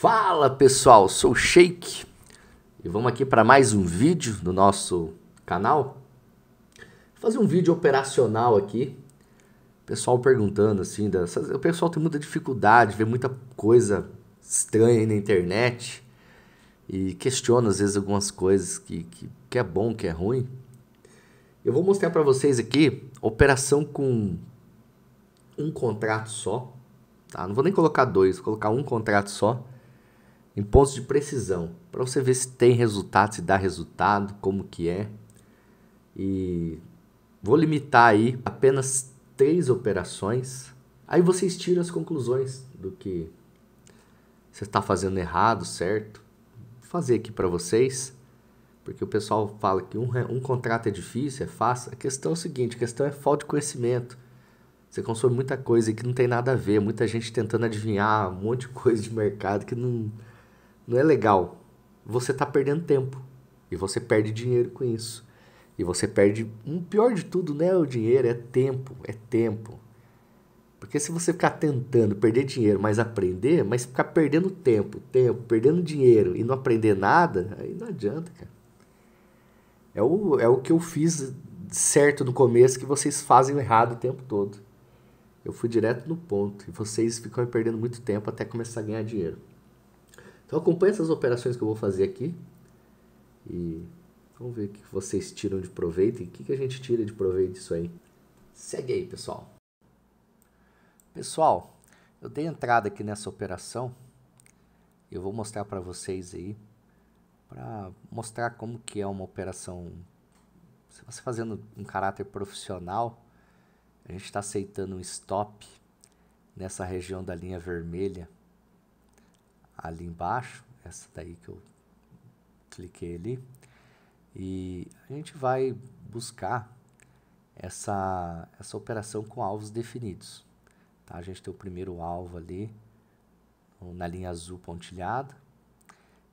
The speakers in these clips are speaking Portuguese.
Fala pessoal, sou o Shake e vamos aqui para mais um vídeo do nosso canal. Vou fazer um vídeo operacional aqui. O pessoal perguntando assim, dessas... o pessoal tem muita dificuldade, vê muita coisa estranha na internet e questiona às vezes algumas coisas que, que, que é bom, que é ruim. Eu vou mostrar para vocês aqui operação com um contrato só. Tá? Não vou nem colocar dois, vou colocar um contrato só em pontos de precisão, para você ver se tem resultado, se dá resultado, como que é. E vou limitar aí apenas três operações. Aí vocês tiram as conclusões do que você está fazendo errado, certo? Vou fazer aqui para vocês, porque o pessoal fala que um, é, um contrato é difícil, é fácil. A questão é o seguinte, a questão é falta de conhecimento. Você consome muita coisa que não tem nada a ver, muita gente tentando adivinhar um monte de coisa de mercado que não não é legal, você está perdendo tempo. E você perde dinheiro com isso. E você perde, um pior de tudo, não é o dinheiro, é tempo, é tempo. Porque se você ficar tentando perder dinheiro, mas aprender, mas ficar perdendo tempo, tempo, perdendo dinheiro e não aprender nada, aí não adianta, cara. É o, é o que eu fiz certo no começo que vocês fazem errado o tempo todo. Eu fui direto no ponto e vocês ficam perdendo muito tempo até começar a ganhar dinheiro. Então acompanhe essas operações que eu vou fazer aqui e vamos ver o que vocês tiram de proveito e o que a gente tira de proveito disso aí. Segue aí, pessoal. Pessoal, eu dei entrada aqui nessa operação. Eu vou mostrar para vocês aí para mostrar como que é uma operação. Se você fazendo um caráter profissional, a gente está aceitando um stop nessa região da linha vermelha ali embaixo, essa daí que eu cliquei ali, e a gente vai buscar essa, essa operação com alvos definidos. Tá? A gente tem o primeiro alvo ali, na linha azul pontilhada,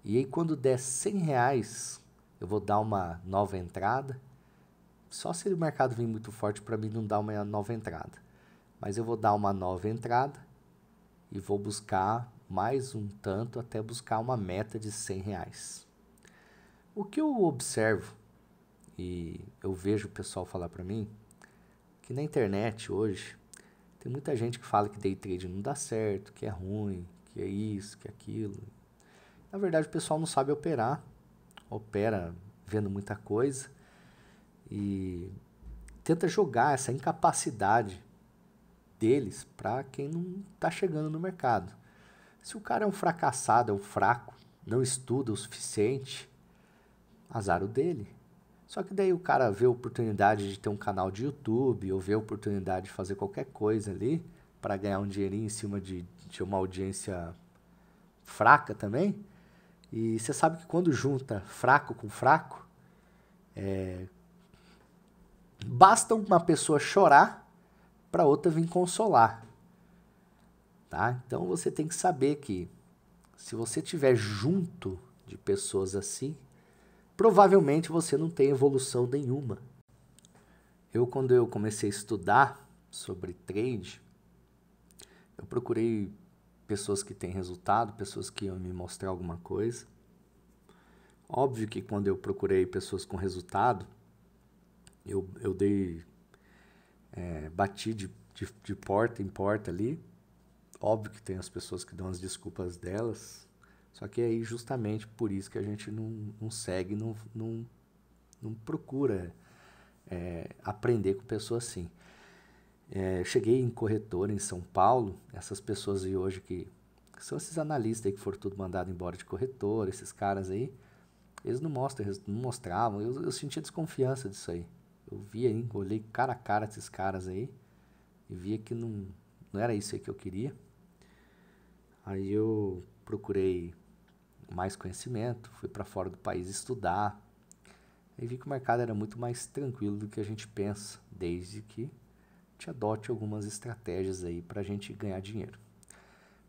e aí quando der 100 reais, eu vou dar uma nova entrada, só se o mercado vir muito forte para mim não dar uma nova entrada. Mas eu vou dar uma nova entrada e vou buscar mais um tanto até buscar uma meta de 100 reais. O que eu observo e eu vejo o pessoal falar para mim que na internet hoje tem muita gente que fala que day trade não dá certo, que é ruim, que é isso, que é aquilo. Na verdade, o pessoal não sabe operar, opera vendo muita coisa e tenta jogar essa incapacidade deles para quem não está chegando no mercado. Se o cara é um fracassado, é um fraco, não estuda o suficiente, azar o dele. Só que daí o cara vê a oportunidade de ter um canal de YouTube ou vê a oportunidade de fazer qualquer coisa ali para ganhar um dinheirinho em cima de, de uma audiência fraca também. E você sabe que quando junta fraco com fraco, é... basta uma pessoa chorar para outra vir consolar. Tá? Então você tem que saber que se você estiver junto de pessoas assim, provavelmente você não tem evolução nenhuma. Eu, quando eu comecei a estudar sobre trade, eu procurei pessoas que têm resultado, pessoas que iam me mostrar alguma coisa. Óbvio que quando eu procurei pessoas com resultado, eu, eu dei. É, bati de, de, de porta em porta ali Óbvio que tem as pessoas que dão as desculpas delas, só que é aí justamente por isso que a gente não, não segue, não, não, não procura é, aprender com pessoas assim. É, cheguei em corretora em São Paulo, essas pessoas de hoje que, que são esses analistas aí que foram tudo mandado embora de corretora, esses caras aí, eles não mostram, não mostravam, eu, eu sentia desconfiança disso aí. Eu via, hein, olhei cara a cara esses caras aí e via que não, não era isso aí que eu queria. Aí eu procurei mais conhecimento, fui para fora do país estudar. E vi que o mercado era muito mais tranquilo do que a gente pensa, desde que te adote algumas estratégias aí para a gente ganhar dinheiro.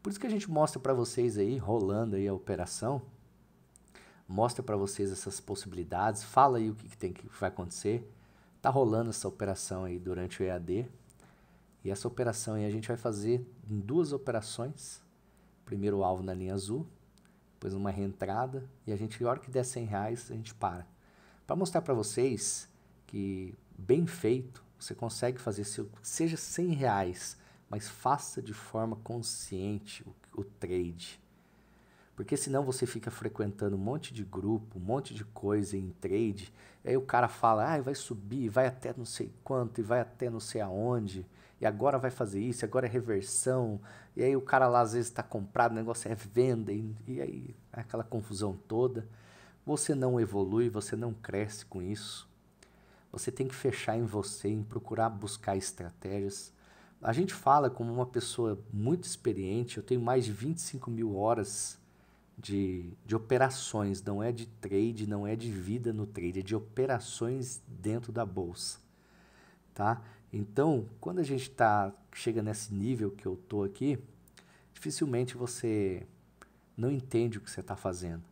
Por isso que a gente mostra para vocês aí, rolando aí a operação, mostra para vocês essas possibilidades, fala aí o que, que tem que vai acontecer. Tá rolando essa operação aí durante o EAD, e essa operação aí a gente vai fazer em duas operações. Primeiro o alvo na linha azul, depois uma reentrada e a gente, na hora que der 100 reais, a gente para. Para mostrar para vocês que bem feito, você consegue fazer, seja 100 reais, mas faça de forma consciente o, o trade. Porque senão você fica frequentando um monte de grupo, um monte de coisa em trade, aí o cara fala, ah, vai subir, vai até não sei quanto, e vai até não sei aonde e agora vai fazer isso, agora é reversão, e aí o cara lá às vezes está comprado, o negócio é venda, e, e aí é aquela confusão toda. Você não evolui, você não cresce com isso. Você tem que fechar em você, em procurar buscar estratégias. A gente fala como uma pessoa muito experiente, eu tenho mais de 25 mil horas de, de operações, não é de trade, não é de vida no trade, é de operações dentro da bolsa. Tá? Então, quando a gente tá, chega nesse nível que eu tô aqui, dificilmente você não entende o que você está fazendo.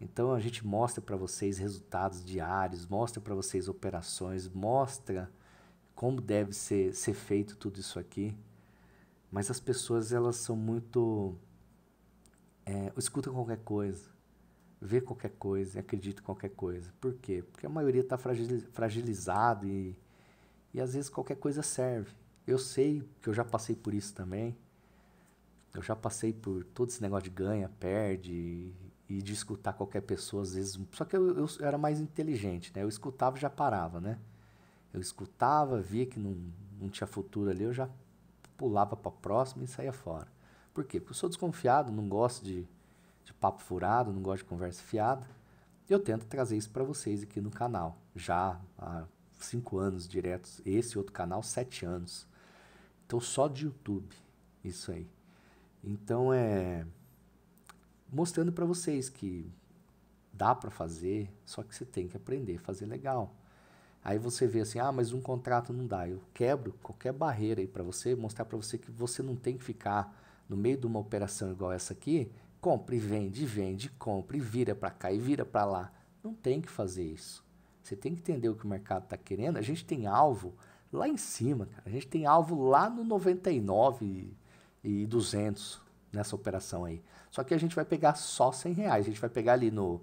Então a gente mostra para vocês resultados diários, mostra para vocês operações, mostra como deve ser, ser feito tudo isso aqui. Mas as pessoas elas são muito é, escutam qualquer coisa, vê qualquer coisa, acreditam em qualquer coisa. Por quê? Porque a maioria está fragilizado e e às vezes qualquer coisa serve. Eu sei que eu já passei por isso também. Eu já passei por todo esse negócio de ganha, perde e de escutar qualquer pessoa às vezes. Só que eu, eu era mais inteligente, né? Eu escutava e já parava, né? Eu escutava, via que não, não tinha futuro ali, eu já pulava para próxima e saía fora. Por quê? Porque eu sou desconfiado, não gosto de, de papo furado, não gosto de conversa fiada. Eu tento trazer isso para vocês aqui no canal, já há cinco anos diretos. Esse outro canal, sete anos. Então, só de YouTube, isso aí. Então, é. Mostrando para vocês que dá para fazer, só que você tem que aprender a fazer legal. Aí você vê assim, ah, mas um contrato não dá. Eu quebro qualquer barreira aí para você, mostrar para você que você não tem que ficar no meio de uma operação igual essa aqui, compra e vende, vende, compra e vira para cá e vira para lá. Não tem que fazer isso. Você tem que entender o que o mercado está querendo. A gente tem alvo lá em cima, cara. A gente tem alvo lá no 99 e 200 nessa operação aí. Só que a gente vai pegar só 100 reais. A gente vai pegar ali no,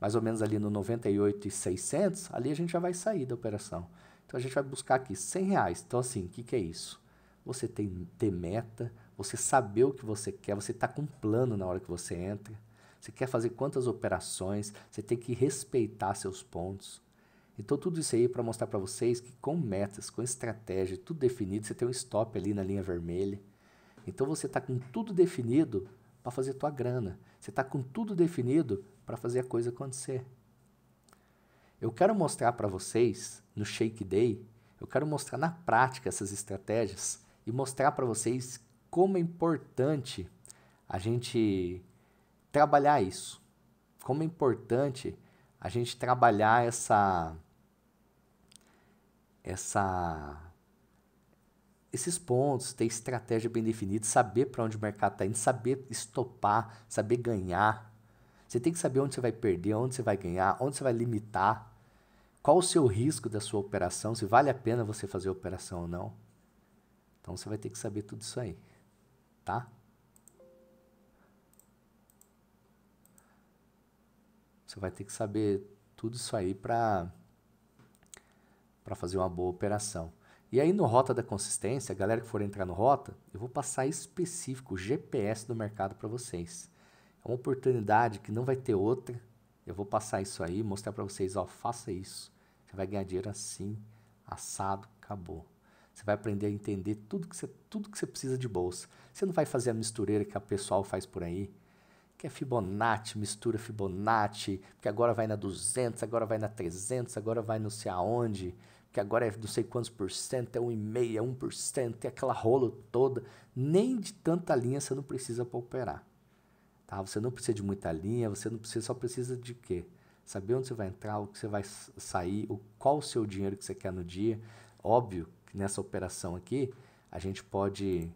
mais ou menos ali no 98 e 600. Ali a gente já vai sair da operação. Então a gente vai buscar aqui 100 reais. Então assim, o que, que é isso? Você tem ter meta, você saber o que você quer, você está com um plano na hora que você entra. Você quer fazer quantas operações, você tem que respeitar seus pontos. Então, tudo isso aí é para mostrar para vocês que com metas, com estratégia, tudo definido, você tem um stop ali na linha vermelha. Então, você está com tudo definido para fazer tua grana. Você está com tudo definido para fazer a coisa acontecer. Eu quero mostrar para vocês no Shake Day, eu quero mostrar na prática essas estratégias e mostrar para vocês como é importante a gente trabalhar isso. Como é importante a gente trabalhar essa essa esses pontos, ter estratégia bem definida, saber para onde o mercado está indo, saber estopar, saber ganhar. Você tem que saber onde você vai perder, onde você vai ganhar, onde você vai limitar, qual o seu risco da sua operação, se vale a pena você fazer a operação ou não. Então você vai ter que saber tudo isso aí, tá? Você vai ter que saber tudo isso aí para para fazer uma boa operação. E aí no Rota da Consistência, a galera que for entrar no Rota, eu vou passar específico o GPS do mercado para vocês. É uma oportunidade que não vai ter outra. Eu vou passar isso aí, mostrar para vocês, ó, faça isso. Você vai ganhar dinheiro assim, assado, acabou. Você vai aprender a entender tudo que você, tudo que você precisa de bolsa. Você não vai fazer a mistureira que o pessoal faz por aí que é Fibonacci, mistura Fibonacci, porque agora vai na 200, agora vai na 300, agora vai não sei aonde, que agora é não sei quantos por cento, é 1,5, é 1%, é aquela rolo toda. Nem de tanta linha você não precisa para operar. Tá? Você não precisa de muita linha, você não precisa, só precisa de quê? Saber onde você vai entrar, o que você vai sair, o, qual o seu dinheiro que você quer no dia. Óbvio que nessa operação aqui, a gente pode...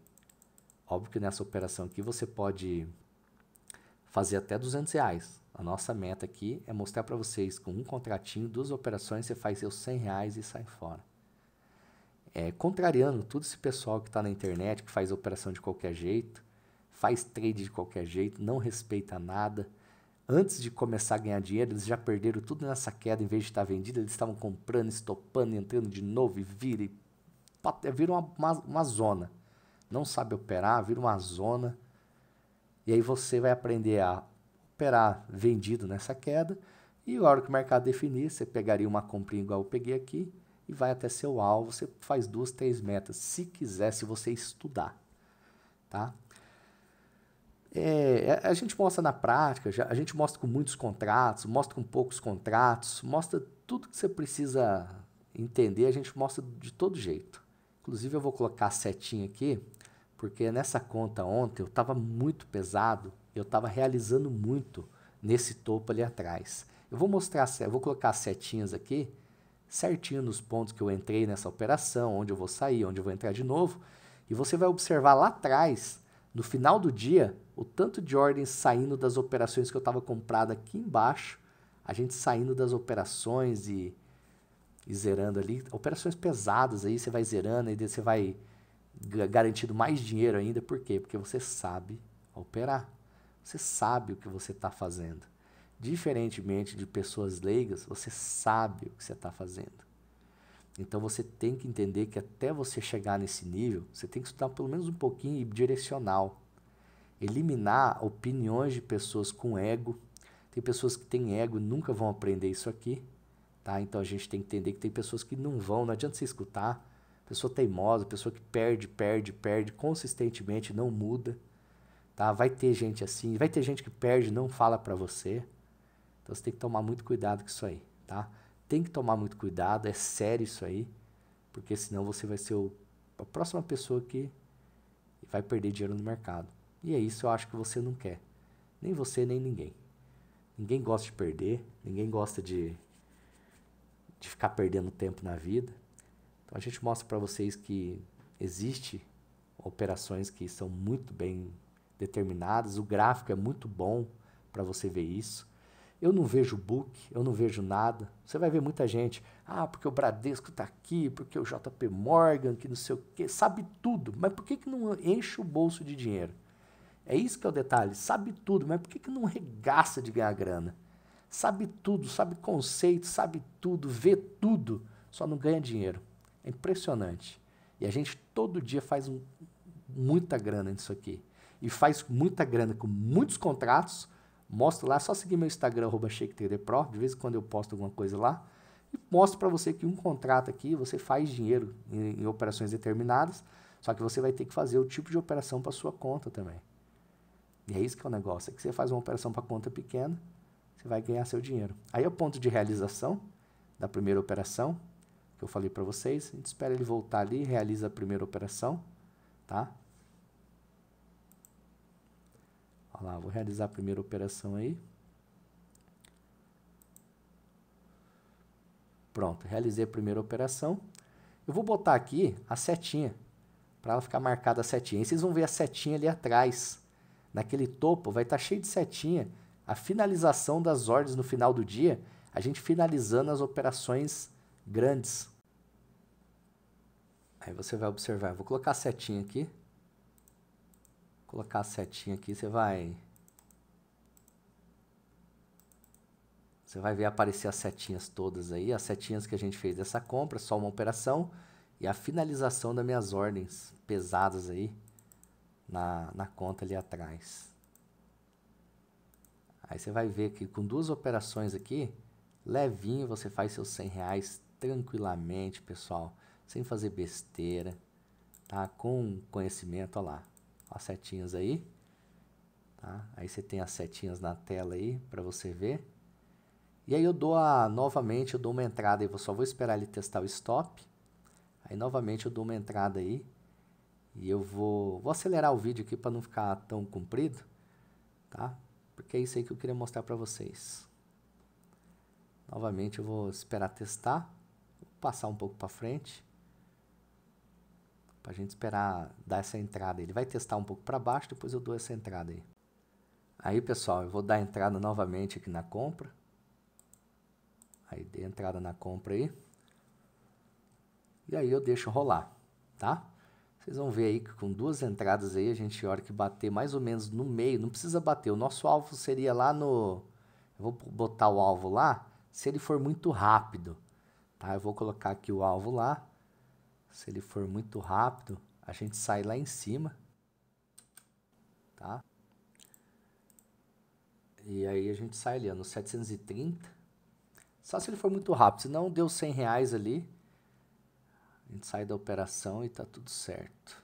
Óbvio que nessa operação aqui você pode fazer até 200 reais. A nossa meta aqui é mostrar para vocês com um contratinho, duas operações, você faz seus 100 reais e sai fora. É, contrariando todo esse pessoal que está na internet, que faz operação de qualquer jeito, faz trade de qualquer jeito, não respeita nada. Antes de começar a ganhar dinheiro, eles já perderam tudo nessa queda, em vez de estar tá vendido, eles estavam comprando, estopando, entrando de novo e vira, e, vira uma, uma, uma zona. Não sabe operar, vira uma zona e aí você vai aprender a operar vendido nessa queda. E a hora que o mercado definir, você pegaria uma comprinha igual eu peguei aqui e vai até seu alvo. Você faz duas, três metas, se quiser, se você estudar. Tá? É, a gente mostra na prática, já, a gente mostra com muitos contratos, mostra com poucos contratos, mostra tudo que você precisa entender, a gente mostra de todo jeito. Inclusive, eu vou colocar a setinha aqui porque nessa conta ontem eu estava muito pesado, eu estava realizando muito nesse topo ali atrás. Eu vou mostrar, eu vou colocar setinhas aqui, certinho nos pontos que eu entrei nessa operação, onde eu vou sair, onde eu vou entrar de novo, e você vai observar lá atrás, no final do dia, o tanto de ordens saindo das operações que eu estava comprado aqui embaixo, a gente saindo das operações e, e zerando ali, operações pesadas aí, você vai zerando e você vai garantido mais dinheiro ainda, por quê? Porque você sabe operar, você sabe o que você está fazendo. Diferentemente de pessoas leigas, você sabe o que você está fazendo. Então você tem que entender que até você chegar nesse nível, você tem que estudar pelo menos um pouquinho direcional. Eliminar opiniões de pessoas com ego. Tem pessoas que têm ego e nunca vão aprender isso aqui. Tá? Então a gente tem que entender que tem pessoas que não vão, não adianta você escutar Pessoa teimosa, pessoa que perde, perde, perde consistentemente, não muda. Tá? Vai ter gente assim, vai ter gente que perde, não fala para você. Então você tem que tomar muito cuidado com isso aí, tá? Tem que tomar muito cuidado, é sério isso aí, porque senão você vai ser o, a próxima pessoa que vai perder dinheiro no mercado. E é isso eu acho que você não quer. Nem você, nem ninguém. Ninguém gosta de perder, ninguém gosta de, de ficar perdendo tempo na vida. Então a gente mostra para vocês que existe operações que são muito bem determinadas, o gráfico é muito bom para você ver isso. Eu não vejo book, eu não vejo nada. Você vai ver muita gente, ah, porque o Bradesco está aqui, porque o JP Morgan, que não sei o quê, sabe tudo, mas por que, que não enche o bolso de dinheiro? É isso que é o detalhe, sabe tudo, mas por que, que não regaça de ganhar grana? Sabe tudo, sabe conceito, sabe tudo, vê tudo, só não ganha dinheiro. É impressionante. E a gente todo dia faz um, muita grana nisso aqui. E faz muita grana com muitos contratos. Mostro lá, só seguir meu Instagram, arroba Pro, de vez em quando eu posto alguma coisa lá. E mostro para você que um contrato aqui, você faz dinheiro em, em operações determinadas, só que você vai ter que fazer o tipo de operação para sua conta também. E é isso que é o negócio, é que você faz uma operação para conta pequena, você vai ganhar seu dinheiro. Aí é o ponto de realização da primeira operação, que eu falei para vocês. A gente espera ele voltar ali, realiza a primeira operação, tá? Olha lá, vou realizar a primeira operação aí. Pronto, realizei a primeira operação. Eu vou botar aqui a setinha, para ela ficar marcada a setinha. E vocês vão ver a setinha ali atrás. Naquele topo vai estar tá cheio de setinha. A finalização das ordens no final do dia, a gente finalizando as operações grandes. Aí você vai observar, vou colocar a setinha aqui. Colocar a setinha aqui, você vai... Você vai ver aparecer as setinhas todas aí, as setinhas que a gente fez dessa compra, só uma operação e a finalização das minhas ordens pesadas aí na, na conta ali atrás. Aí você vai ver que com duas operações aqui, levinho você faz seus 100 reais tranquilamente, pessoal sem fazer besteira, tá? Com conhecimento, ó lá, ó as setinhas aí, tá? Aí você tem as setinhas na tela aí para você ver. E aí eu dou a, novamente, eu dou uma entrada, aí, só vou esperar ele testar o stop. Aí novamente eu dou uma entrada aí e eu vou, vou acelerar o vídeo aqui para não ficar tão comprido, tá? Porque é isso aí que eu queria mostrar para vocês. Novamente eu vou esperar testar, vou passar um pouco para frente para a gente esperar dar essa entrada. Ele vai testar um pouco para baixo, depois eu dou essa entrada aí. Aí, pessoal, eu vou dar entrada novamente aqui na compra. Aí, dei entrada na compra aí. E aí eu deixo rolar, tá? Vocês vão ver aí que com duas entradas aí, a gente, a hora que bater mais ou menos no meio, não precisa bater. O nosso alvo seria lá no... Eu vou botar o alvo lá, se ele for muito rápido, tá? Eu vou colocar aqui o alvo lá, se ele for muito rápido, a gente sai lá em cima, tá? E aí a gente sai ali, ó, no 730. Só se ele for muito rápido, se não deu 100 reais ali. A gente sai da operação e tá tudo certo.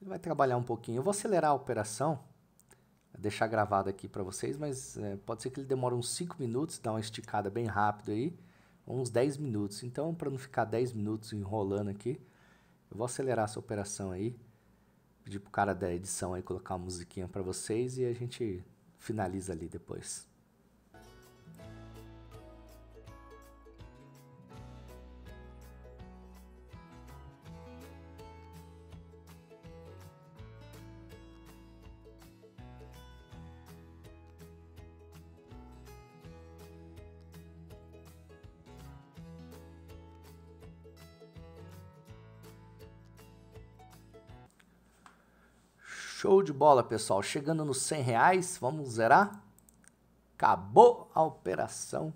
Ele vai trabalhar um pouquinho. Eu vou acelerar a operação, deixar gravado aqui para vocês, mas é, pode ser que ele demore uns 5 minutos, dá uma esticada bem rápido aí uns 10 minutos. Então, para não ficar 10 minutos enrolando aqui, eu vou acelerar essa operação aí. Pedir pro cara da edição aí colocar uma musiquinha para vocês e a gente finaliza ali depois. de bola, pessoal. Chegando nos 100 reais, vamos zerar? Acabou a operação.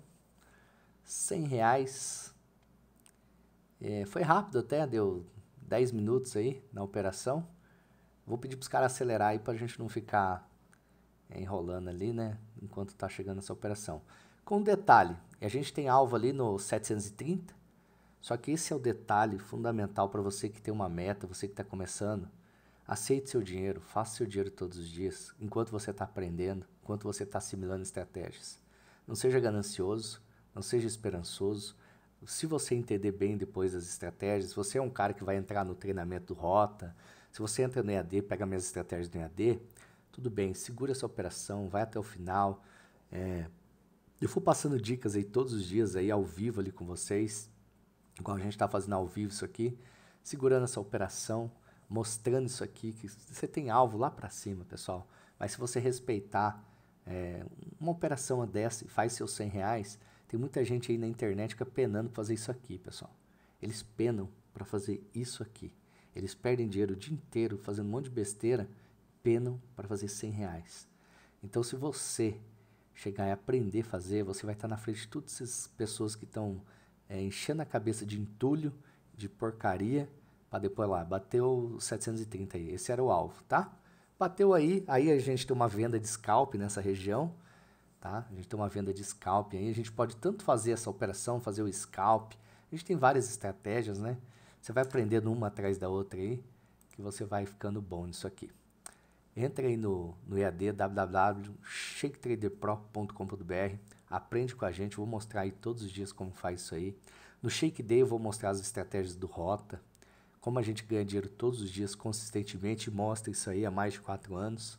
100 reais. É, foi rápido até, deu 10 minutos aí na operação. Vou pedir para os caras acelerar aí para a gente não ficar é, enrolando ali, né? Enquanto está chegando essa operação. Com um detalhe, a gente tem alvo ali no 730, só que esse é o detalhe fundamental para você que tem uma meta, você que está começando. Aceite seu dinheiro, faça seu dinheiro todos os dias, enquanto você está aprendendo, enquanto você está assimilando estratégias. Não seja ganancioso, não seja esperançoso. Se você entender bem depois as estratégias, se você é um cara que vai entrar no treinamento do Rota, se você entra no EAD, pega minhas estratégias do EAD, tudo bem, segura essa operação, vai até o final. É, eu vou passando dicas aí todos os dias aí ao vivo ali com vocês, igual a gente está fazendo ao vivo isso aqui, segurando essa operação, mostrando isso aqui, que você tem alvo lá para cima, pessoal. Mas se você respeitar é, uma operação dessa e faz seus 100 reais, tem muita gente aí na internet que é penando pra fazer isso aqui, pessoal. Eles penam para fazer isso aqui. Eles perdem dinheiro o dia inteiro fazendo um monte de besteira, penam para fazer 100 reais. Então, se você chegar e aprender a fazer, você vai estar na frente de todas essas pessoas que estão é, enchendo a cabeça de entulho, de porcaria para depois lá, bateu 730 aí, esse era o alvo, tá? Bateu aí, aí a gente tem uma venda de scalp nessa região, tá? A gente tem uma venda de scalp aí, a gente pode tanto fazer essa operação, fazer o scalp, a gente tem várias estratégias, né? Você vai aprendendo uma atrás da outra aí, que você vai ficando bom nisso aqui. Entra aí no, no EAD www.shaketraderpro.com.br Aprende com a gente, vou mostrar aí todos os dias como faz isso aí. No Shake Day eu vou mostrar as estratégias do Rota, como a gente ganha dinheiro todos os dias consistentemente, mostra isso aí há mais de quatro anos.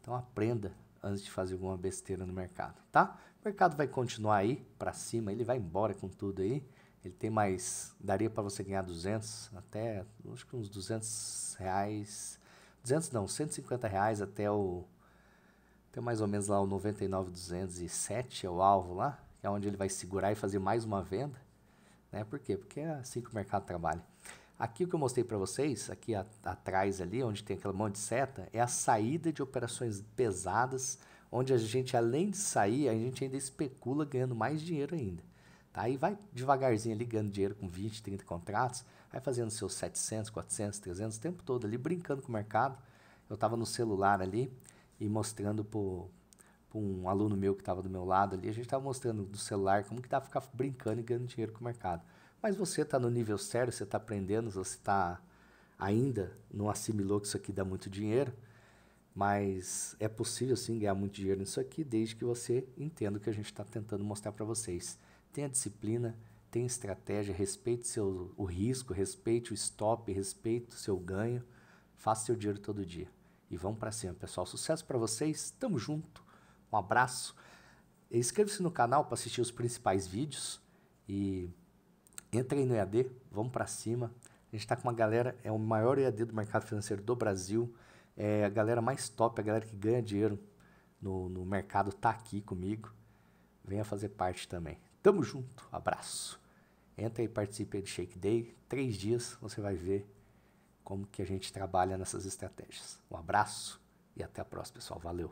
Então aprenda antes de fazer alguma besteira no mercado, tá? O mercado vai continuar aí para cima, ele vai embora com tudo aí. Ele tem mais, daria para você ganhar 200 até, acho que uns 200 reais, 200 não, 150 reais até o, até mais ou menos lá o 99,207 é o alvo lá, que é onde ele vai segurar e fazer mais uma venda, né? Por quê? Porque é assim que o mercado trabalha. Aqui o que eu mostrei para vocês, aqui a, atrás ali, onde tem aquele monte de seta, é a saída de operações pesadas, onde a gente, além de sair, a gente ainda especula ganhando mais dinheiro ainda. Tá? E vai devagarzinho ali ganhando dinheiro com 20, 30 contratos, vai fazendo seus 700, 400, 300, o tempo todo ali, brincando com o mercado. Eu estava no celular ali e mostrando para um aluno meu que estava do meu lado ali, a gente estava mostrando do celular como que dá ficar brincando e ganhando dinheiro com o mercado. Mas você está no nível sério, você está aprendendo, você está ainda não assimilou que isso aqui dá muito dinheiro, mas é possível sim ganhar muito dinheiro nisso aqui, desde que você entenda o que a gente está tentando mostrar para vocês. Tenha disciplina, tenha estratégia, respeite seu, o risco, respeite o stop, respeite o seu ganho, faça seu dinheiro todo dia. E vamos para cima, pessoal. Sucesso para vocês, tamo junto, um abraço. Inscreva-se no canal para assistir os principais vídeos e entra aí no EAD, vamos para cima. A gente está com uma galera, é o maior EAD do mercado financeiro do Brasil, é a galera mais top, a galera que ganha dinheiro no, no mercado está aqui comigo. Venha fazer parte também. Tamo junto, abraço. Entra e participe do Shake Day, três dias você vai ver como que a gente trabalha nessas estratégias. Um abraço e até a próxima, pessoal. Valeu!